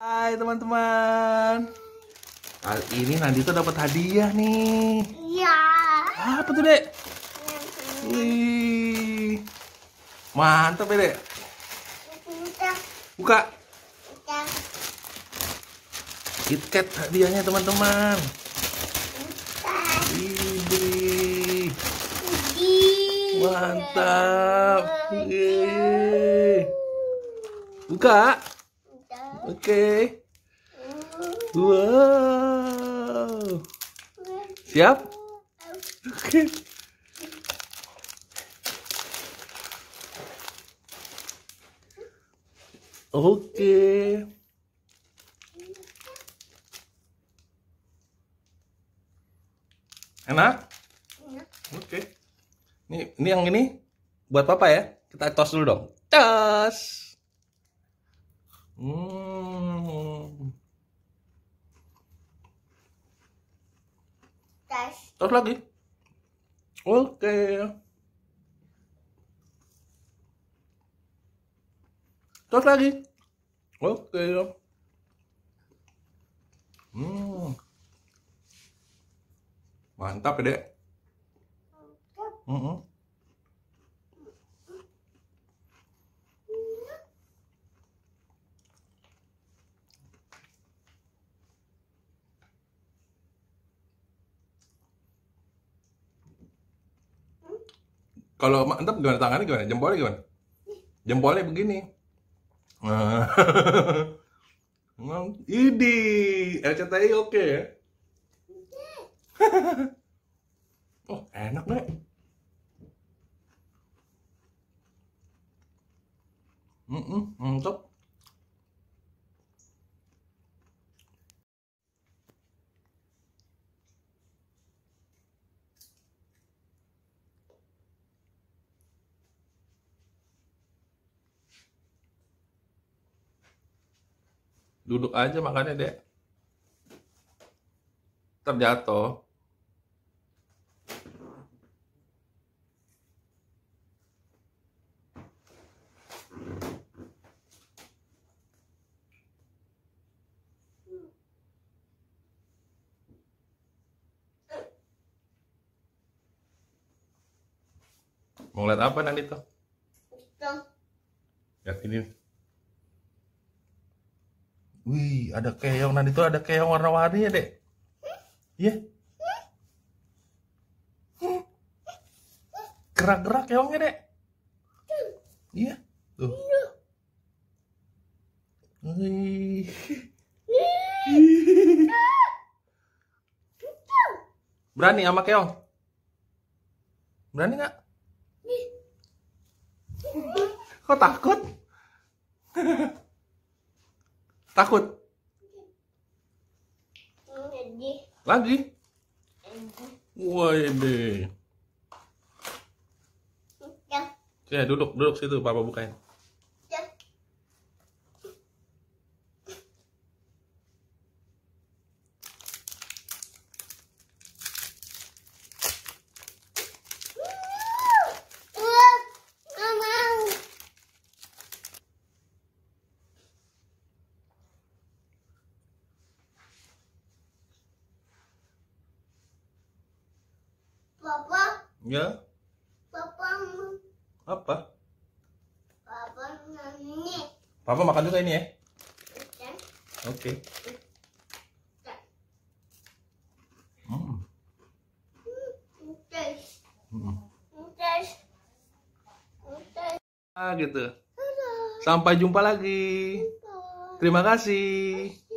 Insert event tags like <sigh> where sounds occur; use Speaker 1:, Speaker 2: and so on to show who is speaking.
Speaker 1: Hai teman-teman. Kali ini Nandi tuh dapat hadiah nih. Iya. apa tuh, Dek? Wih. Mantap ya, Dek. Buka. Buka. KitKat hadiahnya, teman-teman. Wih. Mantap. Iya. Buka. Buka. Oke. Okay. Wow. Siap? Oke. Okay. Oke. Okay. Enak? Enak. Oke. Okay. Ini ini yang ini buat papa ya. Kita tos dulu dong. Tos. Hmm. Terus. lagi. Oke. Okay. Terus lagi. Oke. Okay. Hmm. Mantap Dek. Mantap. Mm -mm. Kalau mantap gimana tangannya gimana? Jempolnya gimana? Jempolnya begini. Eh. <laughs> Idi, LCTI oke okay, ya? <laughs> oh, enak, Nek. Hmm -mm, mantap. duduk aja makanya dek terjatuh Mau lihat apa nanti tuh? Lihat ini. Wih, ada keong. nanti itu ada keong warna-warni ya, Dek? Iya. Yeah. Gerak-gerak keongnya, Dek. Iya. Tuh. Berani sama keong? Berani nggak? Kok takut? Takut? Lagi? Woi deh. Ya. ya duduk, duduk situ, papa bukain. Ya. Papa. Apa? Papa ini. Papa makan juga ini ya? Oke. Okay. Hmm. Hmm. Ah, gitu. Sampai jumpa lagi. Terima kasih.